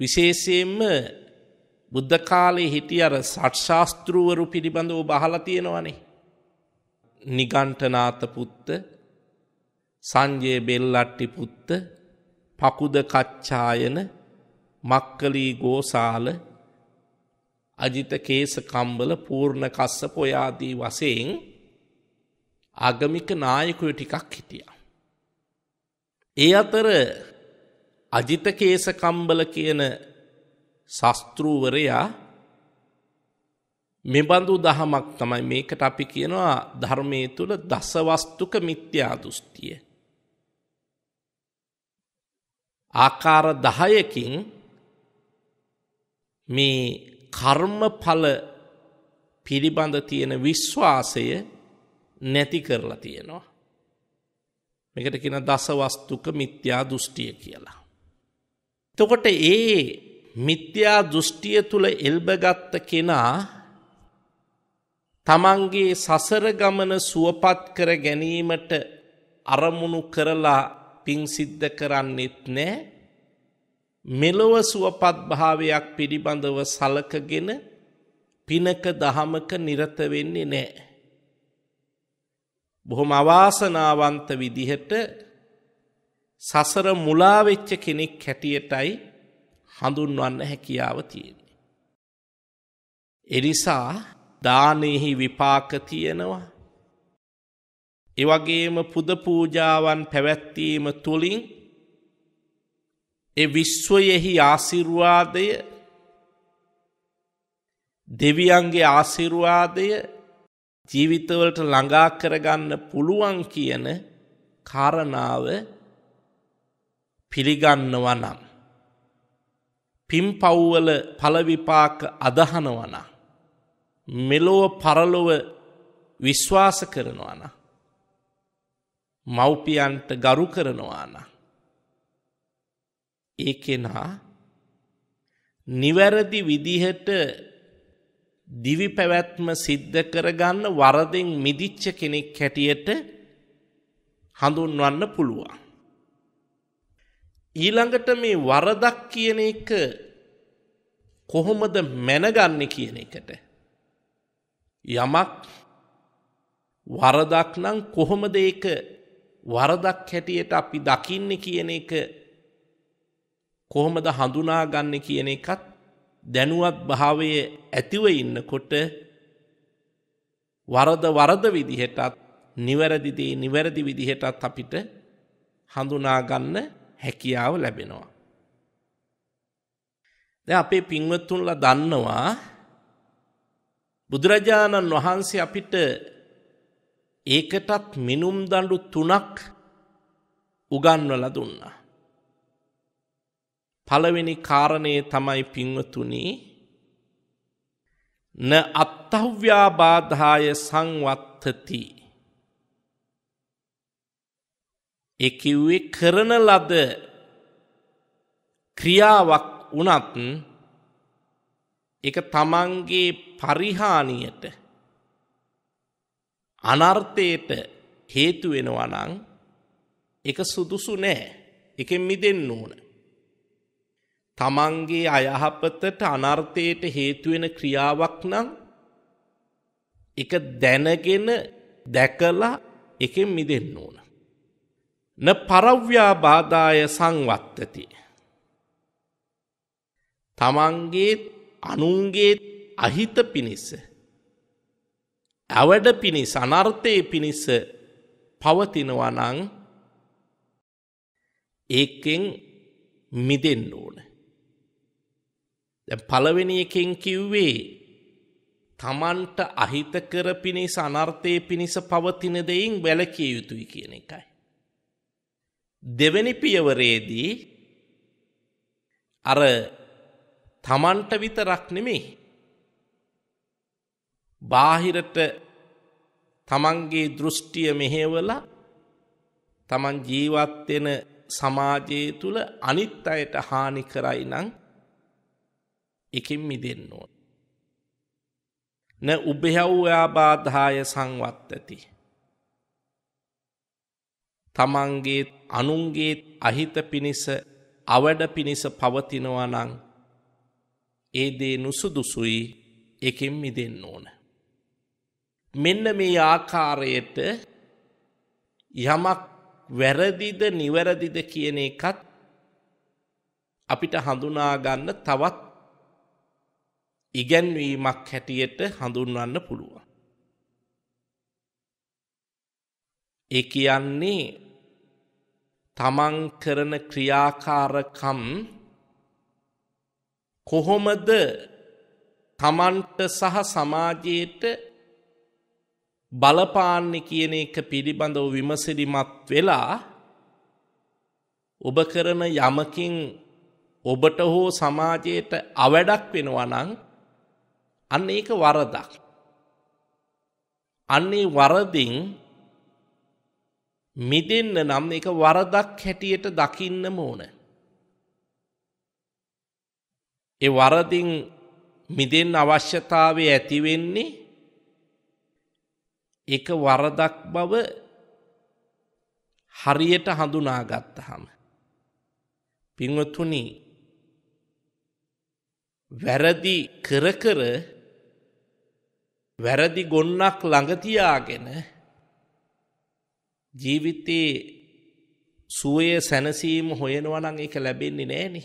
විශේෂයෙන්ම බුද්ධ කාලේ හිටිය අර සට්ශාස්ත්‍රූවරු පිළිබඳව බහලා තියෙනවනේ. නිගණ්ඨනාත පුත්ත, සංජය බෙල්ලට්ටි පුත්ත, පකුද කච්චායන, මක්කලී ගෝසාල, අජිත කේස කම්බල පූර්ණ කස්සප ඔයාදී වශයෙන් ආගමික නායකයෝ ටිකක් හිටියා. ඒ අතර අජිත කේස කම්බල කියන ශස්තෘවරයා මෙබඳු දහමක් තමයි මේකට අපි කියනවා ධර්මයේ තුල දසවස්තුක මිත්‍යා දෘෂ්ටිය. ආකාර 10කින් මේ කර්මඵල පිළිබඳ තියෙන විශ්වාසය නැති කරලා තියෙනවා. මේකට කියන දසවස්තුක මිත්‍යා දෘෂ්ටිය කියලා. එතකොට ඒ මිත්‍යා දෘෂ්ටිය තුළ එල්බගත්ත කෙනා තමන්ගේ සසර ගමන සුවපත් කර ගැනීමට අරමුණු කරලා පිං සිද්ධ කරන්නෙත් නෑ මෙලොව සුවපත් භාවයක් පිළිබඳව සලකගෙන පිනක දහමක නිරත වෙන්නේ නෑ. බොහොම අවාසනාවන්ත විදිහට සසර මුලාවෙච්ච කෙනෙක් හැටියටයි හඳුන්වන්න හැකියාව තියෙන්නේ. එනිසා දානෙහි විපාක තියෙනවා. එවගේම පුද පූජාවන් පැවැත්වීම තුළින් ඒ විශ්වයෙහි ආසිර්වාදය දෙවියන්ගේ ආසිර්වාදය ජීවිතවලට ළඟා කරගන්න පුළුවන් කියන කාරණාව පිළිගන්නවා නම් පිම්පව්වල පලවිපාක අදහනවන. මෙලොව පරලොව විශ්වාස කරනවන. මව්පියන්ට ගරු කරනවාන. ඒ කෙනා නිවැරදි විදිහට දිවි පැවැත්ම සිද්ධ කරගන්න වරදෙන් මිදිච්ච කෙනෙක් හැටියට හඳුන්වන්න පුළුවන්. ඊළඟට මේ වරදක් කියන එක කොහොමද මැනගන්න කියන එකට. යමක් වරදක් නම් කොහොමද ඒක වරදක් හැටියට අපි දකින්න කියන එක කොහොමද හඳුනාගන්න කියන එකත් දැනුවත් භාවය ඇතිව ඉන්නකොට වරද වරද විදිහටත් නිවැරදිදේ නිවැරදි විදිහටත් අපිට හඳුනාගන්න හැකියාව ලැබෙනවා. දැන් අපේ පින්වත්තුන්ලා දන්නවා බුදුරජාණන් වහන්සේ අපිට ඒකටත් මිනුම් දඬු තුනක් උගන්වලා දුන්නා. පළවෙනි කාරණේ තමයි පින්වතුනි න අත්තව්‍යා බාධාය සංවත්තති එකව්වේ කරන ලද ක්‍රියාවක් වනත් එක තමන්ගේ පරිහානියට අනර්ථයට හේතු වෙනවනං එක සුදුසු නෑ එකෙන් මිදෙන්න ඕන. තමන්ගේ අයහපතට අනර්ථයට හේතුවෙන ක්‍රියාවක් නම් එක දැනගෙන දැකලා එකෙන් මිදෙන්න ඕන. න පරව්‍යා බාධාය සංවත්තති. තමන්ගේත් අනුන්ගේත් අහිත පිණිස. ඇවඩ පිණිස අනර්ථය පිණිස පවතිනවනං ඒකෙන් මිදෙන්න ඕන. පළවෙනි එකෙන් කිව්වේ තමන්ට අහිත කර පිණිස අනර්ථය පිණිස පවතින දෙයින් වැලකිය යුතුයි කියන එකයි. දෙවැනි පියවරේදී අර තමන්ට විතරක් නෙමෙයි බාහිරට තමන්ගේ දෘෂ්ටිය මෙහෙවලා තමන් ජීවත් වෙන සමාජයේ තුල අනිත් අයට හානි කරයි නම් එකෙන් මිදෙන්න ඕන. න උභයව්‍යාබාධාය සංවත්තති. තමන්ගේ අනුන්ගේත් අහිත පිණිස අවඩ පිණිස පවතිනවා නං ඒ දේ නුසුදුසුයි එකෙන් මිදෙන්න ඕන. මෙන්න මේ ආකාරයට යමක් වැරදිද නිවැරදිද කියන එකත් අපිට හඳුනාගන්න තවත් ඉගැන්වීමක් හැටියට හඳුන්වන්න පුළුවන්. ඒ කියන්නේ තමන් කරන ක්‍රියාකාරකම් කොහොමද තමන්ට සහ සමාජයට බලපාන්න කියන එක පිළිබඳව විමසිරිමත් වෙලා ඔබ කරන යමකින් ඔබට හෝ සමාජයට අවැඩක් වෙනවනං අන්න ඒක වරදක්. අන්නේ වරදිින් මිදෙන්න නම් එක වරදක් හැටියට දකින්නම ඕන. ඒ වරදින් මිදෙන් අවශ්‍යතාවය ඇතිවෙන්නේ එක වරදක් බව හරියට හඳුනාගත්තහම. පින්වතුනි වැරදි කර කර වැරදි ගොන්නක් ළඟ තියාගෙන ජීවිතයේ සුවය සැනසීම හොයනවනං එක ලැබෙන්නේ නෑනෙ.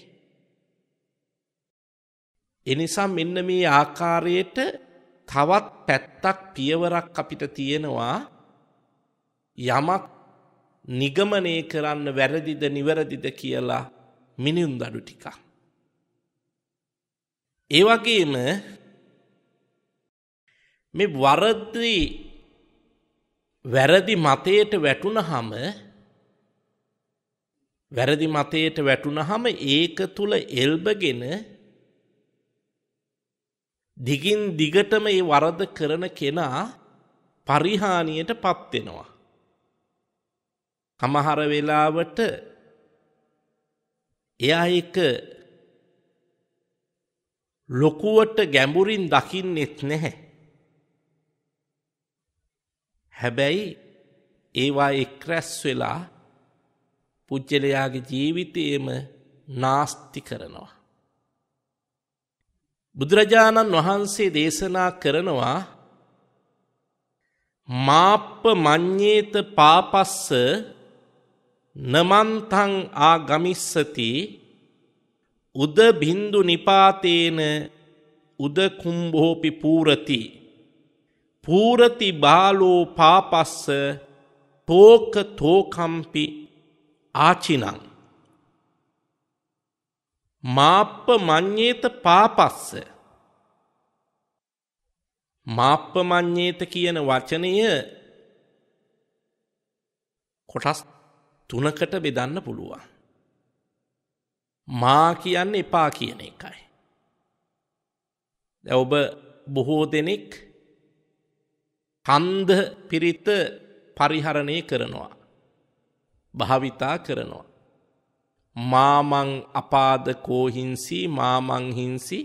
එනිසා මෙන්න මේ ආකාරයට තවත් පැත්තක් පියවරක් අපිට තියෙනවා යමක් නිගමනය කරන්න වැරදිද නිවැරදිද කියලා මිනිුම් දඩු ටික. ඒවගේම මේ වරද්දී වැරදි මතයට වැටුණහම වැරදි මතයට වැටුණහම ඒක තුල එල්බගෙන දිගින් දිගටම ඒ වරද කරන කෙනා පරිහානියට පත් වෙනවා. සමහර වෙලාවට එයා ඒක ලොකුවට ගැඹුරින් දකින්නෙත් නැහැ. හැබැයි ඒවා එක්රැස් වෙලා පුද්ගලයාගේ ජීවිතයේම නාස්ති කරනවා. බුදුරජාණන් වහන්සේ දේශනා කරනවා මාප්ප මඤ්ඤේත පාපස්ස නමන්තං ආගමිස්සති උද බින්දු නිපාතේන උද කුම්භෝපි පූරති පූරති බාලෝ පාපස්ස තෝක තෝකම්පි ආචිනං. මාප්ප මං්්‍යේත පාපස්ස. මාප්ප මං්්‍යේත කියන වචනය කොටස් තුනකට බෙදන්න පුළුවන්. මා කියන්න එපා කියන එකයි. දැ ඔබ බොහෝ දෙනෙක් කන්ද පිරිත පරිහරණය කරනවා. භාවිතා කරනවා. මාමං අපාදකෝ හිංසි මාමං හිංසි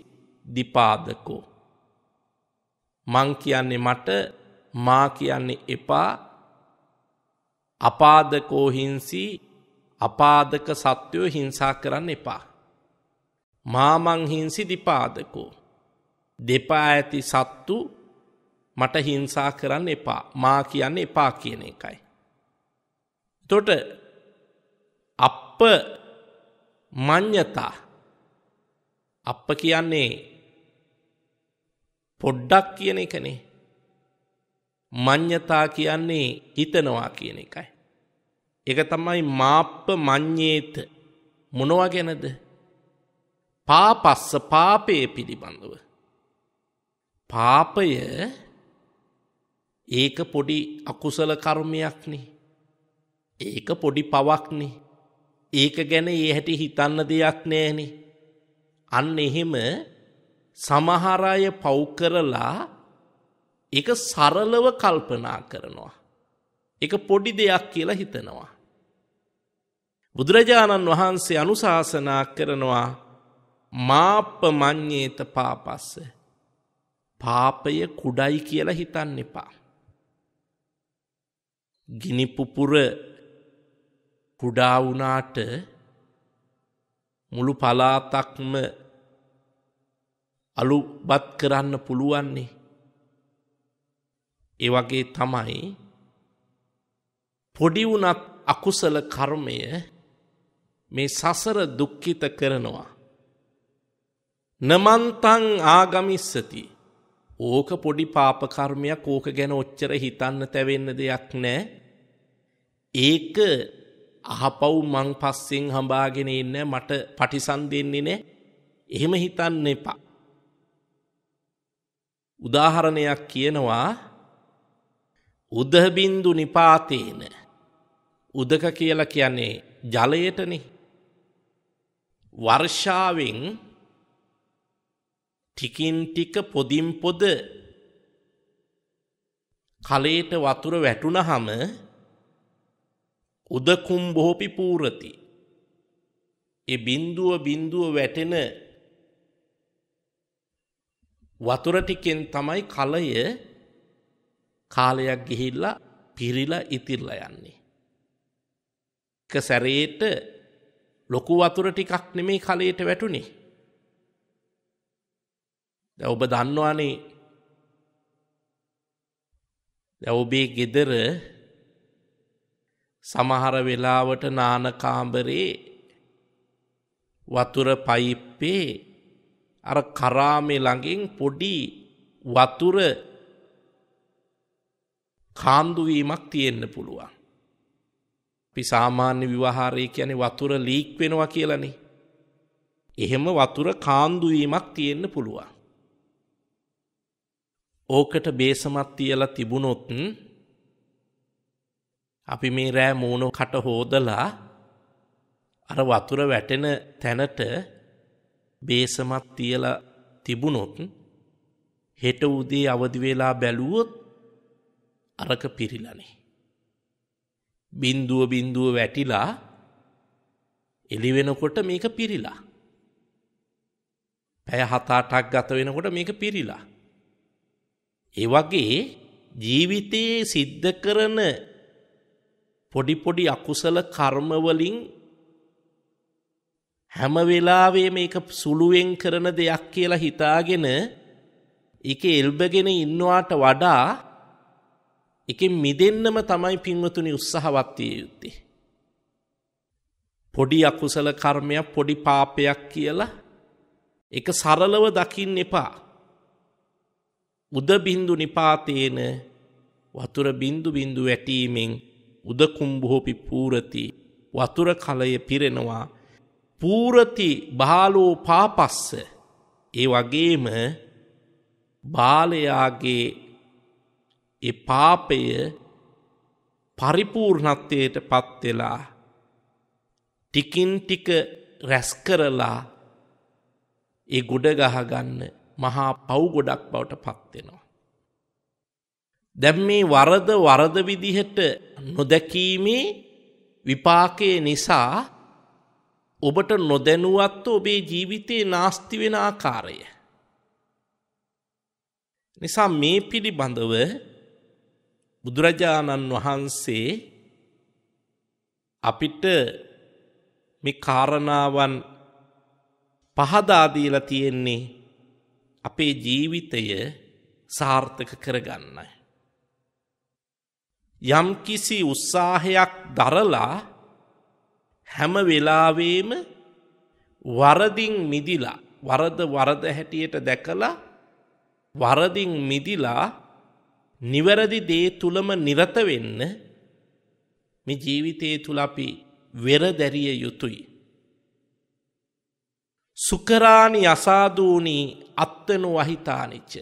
දිපාදකෝ. මං කියන්නේ මට මා කියන්නේ එපා අපාදකෝ හිංසි අපාදක සත්වයෝ හිංසා කරන්න එපා. මාමං හිංසි දිපාදකෝ. දෙපා ඇති සත්තු මට හිංසා කරන්න එපා මා කියන්න එපා කියන එකයි. තොට අප මං්ඥතා අප කියන්නේ පොඩ්ඩක් කියන එකනේ මං්ඥතා කියන්නේ හිතනවා කියන එකයි. එක තමයි මාප්ප මං්ඥේත මොනව ගැනද පාපස්ස පාපය පිළිබඳව. පාපය ඒක පොඩි අකුසල කර්මයක්නේ. ඒක පොඩි පවක්නේ. ඒක ගැන ඒ හැටි හිතන්න දෙයක් නෑනේ. අන්න එහෙම සමහර අය පව් කරලා ඒක සරලව කල්පනා කරනවා. ඒක පොඩි දෙයක් කියලා හිතනවා. බුදුරජාණන් වහන්සේ අනුශාසනා කරනවා මාප්පමඤ්ඤේත පාපස්ස. පාපය කුඩයි කියලා හිතන්න එපා. ගිනිපුපුර කුඩාවුනාට මුළු පලාතක්ම අලු බත් කරන්න පුළුවන්නේ. ඒවගේ තමයි පොඩිවුනත් අකුසල කර්මය මේ සසර දුක්කිත කරනවා. නමන්තං ආගමිස්සති ඕක පොඩි පාප කර්මයක් ඕක ගැන ඔච්චර හිතන්න තැවෙන්න දෙයක් නැහැ. ඒක අහපව් මං පස්සෙන් හඹාගෙන ඉන්න මට පටිසන් දෙන්නේ නැහැ. එහෙම හිතන්න එපා. උදාහරණයක් කියනවා උදහබින්දු නිපාතේන උදක කියලා කියන්නේ ජලයටනේ වර්ෂාවෙන් ටිකින් ටික පොදින් පොද කලයට වතුර වැටුණහම උදකුම් බොහොපි පූරති. ඒ බින්දුව බින්දුව වැටෙන වතුර ටිකෙන් තමයි කලය කාලයක් ගිහිල්ලා පිරිලා ඉතිරලා යන්නේ. එක සැරේට ලොකු වතුර ටිකක් නෙමේ කලයට වැටුනේ. දැන් ඔබ දන්නවනේ දැන් ඔබේ ගෙදර සමහර වෙලාවට නාන කාමරේ වතුර පයිප්පේ අර කරාමේ ළඟින් පොඩි වතුර කාන්දු වීමක් තියෙන්න පුළුවන්. අපි සාමාන්‍ය විවාහාරය කියන්නේ වතුර ලීක් වෙනවා කියලානේ. එහෙම වතුර කාන්දු වීමක් තියෙන්න පුළුවන්. ඕකට බේසමත් තියලා තිබුණොත් අපි මේ රෑ මූණෝ කට හොදලා අර වතුර වැටෙන තැනට බේසමත් තියලා තිබුණොත් හෙට උදේ අවදි වෙලා බැලුවොත් අරක පිරිලානේ. බින්දුව බින්දුව වැටිලා එළි වෙනකොට මේක පිරිලා. පැය හත අටක් ගත වෙනකොට මේක පිරිලා. ඒ වගේ ජීවිතයේ සිද්ධ කරන පොඩි පොඩි අකුසල කර්ම වලින් හැම වෙලාවෙම මේක සුළුවෙන් කරන දෙයක් කියලා හිතාගෙන ඒකේ එල්බගෙන ඉන්නවාට වඩා එකෙන් මිදෙන්නම තමයි පින්වතුනි උත්සාහවත් විය යුත්තේ. පොඩි අකුසල කර්මයක් පොඩි පාපයක් කියලා ඒක සරලව දකින්න එපා. උදබින්දු නිපාතේන වතුර බින්දු බින්දු වැටීමෙන් උදකුම්භෝපි පූරති වතුර කලය පිරෙනවා පූරති බාලෝ පාපස්ස ඒ වගේම බාලයාගේ ඒ පාපය පරිපූර්ණත්වයට පත්වෙලා ටිකින් ටික රැස් කරලා ඒ ගොඩ ගහගන්න මහා පව් ගොඩක් බවට පත්වෙනවා. දැම් මේ වරද වරද විදිහට නොදැකීමේ විපාකය නිසා ඔබට නොදැනුවත්ව ඔබේ ජීවිතයේ නාස්ති වෙන ආකාරය. නිසා මේ පිළිබඳව බුදුරජාණන් වහන්සේ අපිට මේ කාරණාවන් පහදාදීලා තියෙන්නේ අපේ ජීවිතය සාර්ථක කරගන්නයි. යම්කිසි උත්සාහයක් දරලා හැම වෙලාවේම වරදිින් මිදිලා වරද වරද හැටියට දැකලා වරදිින් මිදිලා නිවැරදි දේ තුළම නිරත වෙන්න මේ ජීවිතයේ තුළ අපි වෙරදැරිය යුතුයි. සුකරාණි අසාදූනී අත්තනු වහිතානිච්ච.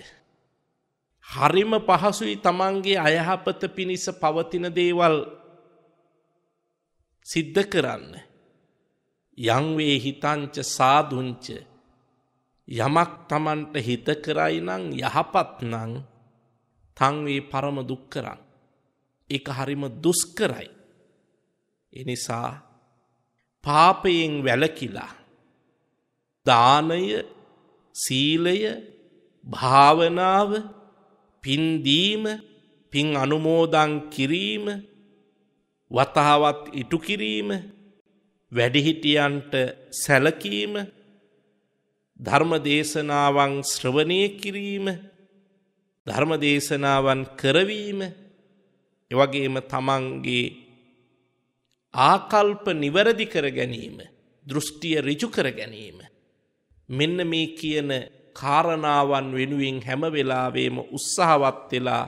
හරිම පහසුයි තමන්ගේ අයහපත පිණිස පවතින දේවල් සිද්ධ කරන්න. යංවේ හිතංච සාදුංච යමක් තමන්ට හිත කරයි නං යහපත් නං තංවේ පරම දුක් කරන්න. එක හරිම දුස්කරයි. එනිසා පාපයෙන් වැලකිලා දානය සීලය භාවනාව පින්දීම පින් අනුමෝදන් කිරීම වතහවත් ඉටු කිරීම වැඩිහිටියන්ට සැලකීම ධර්ම දේශනාවන් ශ්‍රවණය කිරීම ධර්ම දේශනාවන් කරවීම එවගේම තමන්ගේ ආකල්ප නිවැරදි කර ගැනීම දෘෂ්ටිය ඍජු කර ගැනීම මෙන්න මේ කියන කාරණාවන් වෙනුවෙන් හැම වෙලාවේම උත්සාහවත් වෙලා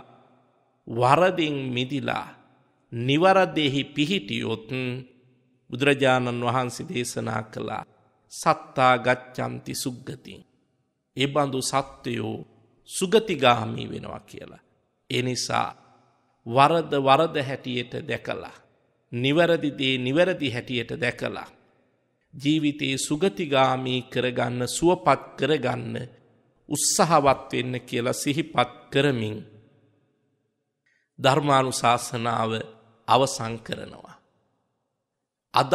වරදින් මිදිලා නිවරදෙහි පිහිටියොත් බුදුරජාණන් වහන්සේ දේශනා කළා සත්තා ගච්ඡන්ති සුග්ගතින් ඒ බඳු සත්වයෝ සුගතිගාමී වෙනවා කියලා ඒ නිසා වරද වරද හැටියට දැකලා නිවැරදි දේ නිවැරදි හැටියට දැකලා ජීවිතයේ සුගතිගාමී කරගන්න සුවපත් කරගන්න උත්සහවත් වෙන්න කියලා සිහිපත් කරමින් ධර්මානු ශාසනාව අවසං කරනවා. අදත්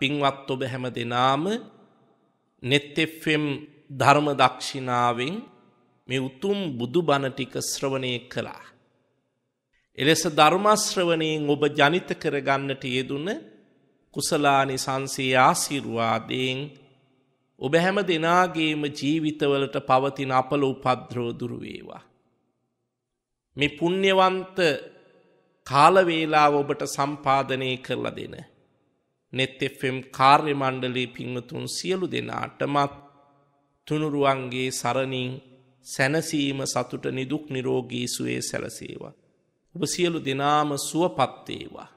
පින්වත් ඔබ හැම දෙනාම නෙත්තෙෆෙම් ධර්ම දක්ෂිනාවෙන් මේ උතුම් බුදු බණටික ශ්‍රවණය කළා. එලෙස ධර්මාශ්‍රවනයෙන් ඔබ ජනිත කරගන්නට යෙදුන කුසලානි සංසේ ආසිරුවාදයෙන් ඔබ හැම දෙනාගේම ජීවිතවලට පවතින අපල උපද්‍රෝ දුරුවේවා. මෙ පුුණ්්‍යවන්ත කාලවේලාව ඔබට සම්පාධනය කරලා දෙන. නෙත් එම් කාර්ය මණ්ඩලේ පිංවතුන් සියලු දෙනාටමත් තුනුරුවන්ගේ සරණින් සැනසීම සතුට නිදුක් නිරෝගී සුවේ සැලසේවා. ඔබ සියලු දෙනාම සුවපත්තේවා.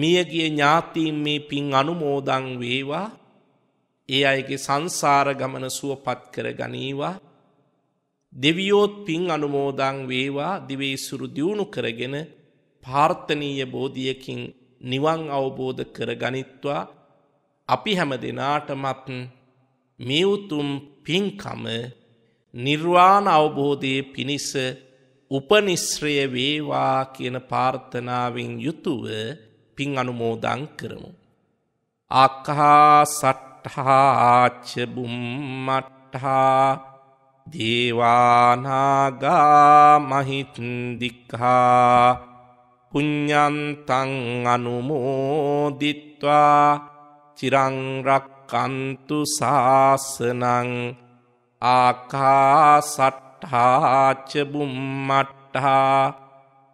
මියගිය ඥාතීන් මේ පින් අනුමෝදන් වේවා ඒ අයගේ සංසාර ගමන සුවපත් කර ගනීවා දෙවියෝත් පින් අනුමෝදන් වේවා දිවේසුරු දියුණු කරගෙන පාර්ථනීය බෝධියකින් නිවන් අවබෝධ කර ගනිත්වා අපි හැම දෙනාටමත් මේ උතුම් පින්කම නිර්වාණ අවබෝධයේ පිණිස උපනිශ්‍රය වේවා කියන ප්‍රාර්ථනාවෙන් යුතුව පින් අනුමෝදං කරමු. අක්හා සට්හාච්චබුම්මට්හා දේවානාගා මහිත්දික්හා පුඥන්තං අනුමෝදිත්වා චිරංරක්කන්තු සාසනං ආකා සට්හාච්චබුම්මට්හා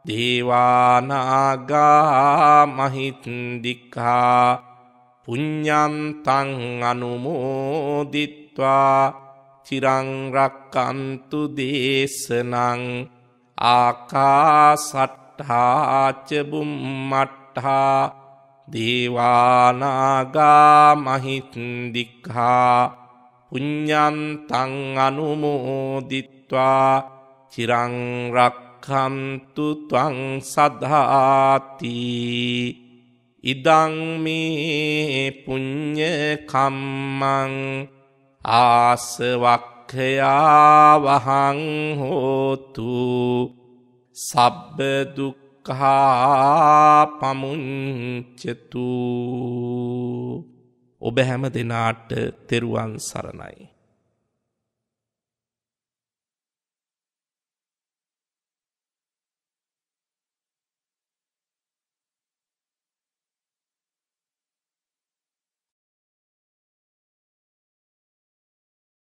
දේවානාගා මහිත්දික්හා පුඤ්ඥන්තං අනුමෝදිත්වා චිරංරක්කන්තු දේශනං ආකාසට්ඨාචබුම්මට්හා දේවානාගා මහිත්දික්හා පුඤ්ඥන්තං අනුමෝදිත්වා චිරංරක් රක්කන්තු ත්වං සදහාති ඉදං මේ පුඤ්ඤ කම්මං ආසවක්ඛයා වහං හෝතු සබ්බ දුක්ඛා පමුඤ්චතු ඔබ හැම දෙනාට තෙරුවන් සරණයි